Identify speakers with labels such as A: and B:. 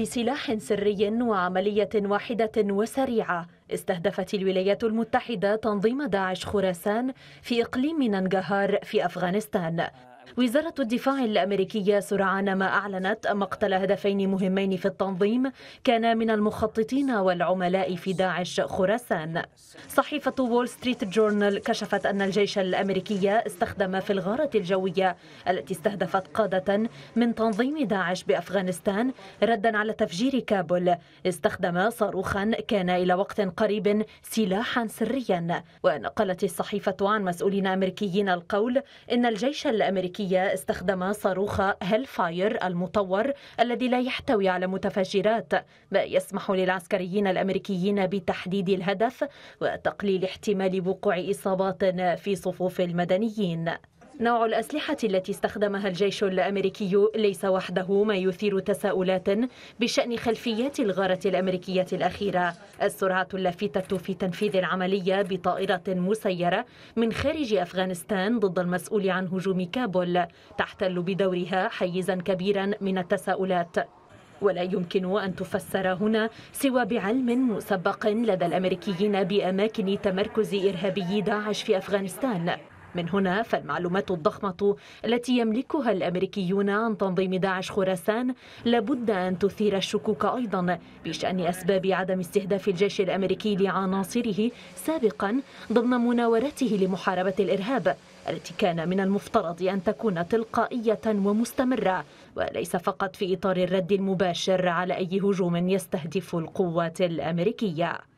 A: بسلاح سري وعملية واحدة وسريعة استهدفت الولايات المتحدة تنظيم داعش خراسان في إقليم ننجهار في أفغانستان وزارة الدفاع الأمريكية سرعان ما أعلنت مقتل هدفين مهمين في التنظيم كان من المخططين والعملاء في داعش خراسان صحيفة وول ستريت جورنال كشفت أن الجيش الأمريكي استخدم في الغارة الجوية التي استهدفت قادة من تنظيم داعش بأفغانستان ردا على تفجير كابول استخدم صاروخا كان إلى وقت قريب سلاحا سريا ونقلت الصحيفة عن مسؤولين أمريكيين القول إن الجيش الأمريكي الأمريكية استخدم صاروخ هيلفاير المطور الذي لا يحتوي على متفجرات ما يسمح للعسكريين الأمريكيين بتحديد الهدف وتقليل احتمال وقوع إصابات في صفوف المدنيين نوع الأسلحة التي استخدمها الجيش الأمريكي ليس وحده ما يثير تساؤلات بشأن خلفيات الغارة الأمريكية الأخيرة السرعة اللافتة في تنفيذ العملية بطائرة مسيرة من خارج أفغانستان ضد المسؤول عن هجوم كابول تحتل بدورها حيزا كبيرا من التساؤلات ولا يمكن أن تفسر هنا سوى بعلم مسبق لدى الأمريكيين بأماكن تمركز إرهابي داعش في أفغانستان من هنا فالمعلومات الضخمة التي يملكها الأمريكيون عن تنظيم داعش خراسان لابد أن تثير الشكوك أيضا بشأن أسباب عدم استهداف الجيش الأمريكي لعناصره سابقا ضمن مناورته لمحاربة الإرهاب التي كان من المفترض أن تكون تلقائية ومستمرة وليس فقط في إطار الرد المباشر على أي هجوم يستهدف القوات الأمريكية